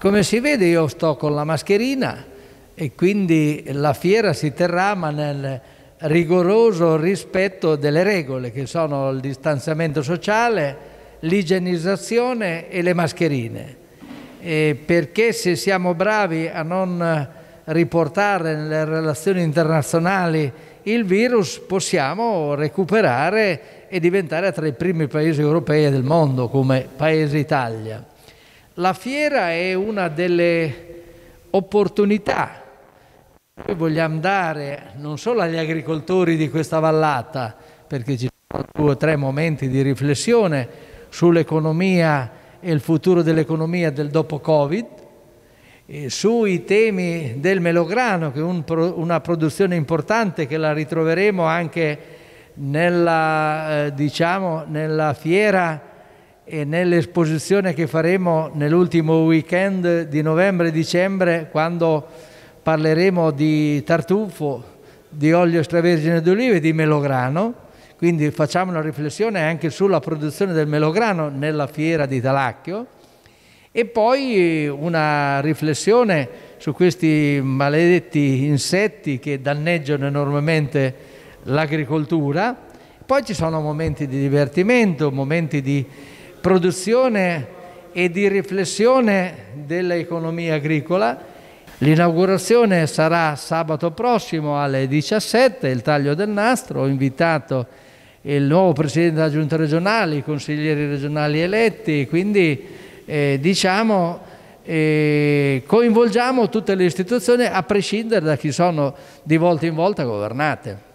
Come si vede io sto con la mascherina e quindi la fiera si terrà ma nel rigoroso rispetto delle regole che sono il distanziamento sociale, l'igienizzazione e le mascherine. E perché se siamo bravi a non riportare nelle relazioni internazionali il virus possiamo recuperare e diventare tra i primi paesi europei del mondo come Paese Italia. La fiera è una delle opportunità che vogliamo dare non solo agli agricoltori di questa vallata, perché ci sono due o tre momenti di riflessione sull'economia e il futuro dell'economia del dopo Covid, sui temi del melograno, che è un, una produzione importante che la ritroveremo anche nella, eh, diciamo, nella fiera e nell'esposizione che faremo nell'ultimo weekend di novembre e dicembre quando parleremo di tartufo, di olio extravergine d'oliva e di melograno. Quindi facciamo una riflessione anche sulla produzione del melograno nella fiera di Talacchio e poi una riflessione su questi maledetti insetti che danneggiano enormemente l'agricoltura. Poi ci sono momenti di divertimento, momenti di produzione e di riflessione dell'economia agricola. L'inaugurazione sarà sabato prossimo alle 17, il taglio del nastro, ho invitato il nuovo Presidente della Giunta regionale, i consiglieri regionali eletti, quindi eh, diciamo eh, coinvolgiamo tutte le istituzioni a prescindere da chi sono di volta in volta governate.